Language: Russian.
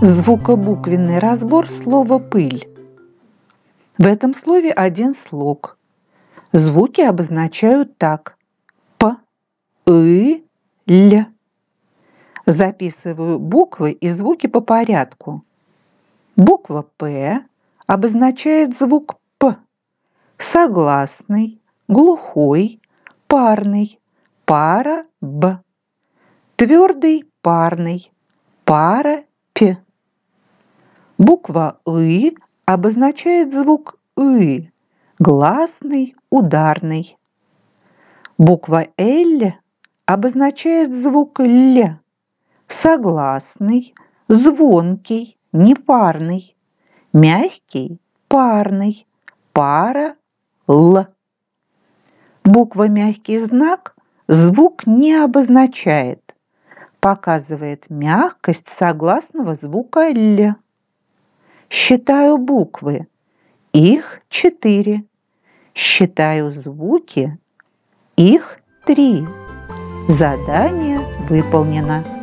Звукобуквенный разбор слова «пыль». В этом слове один слог. Звуки обозначают так – «п», «ы», «ль». Записываю буквы и звуки по порядку. Буква «п» обозначает звук «п», согласный, глухой, парный, пара «б», твердый парный, пара «п». Буква «ы» обозначает звук «ы», гласный, ударный. Буква «л» обозначает звук «л», согласный, звонкий, непарный, мягкий, парный, пара, л. Буква «мягкий знак» звук не обозначает, показывает мягкость согласного звука «л». Считаю буквы. Их четыре. Считаю звуки. Их три. Задание выполнено.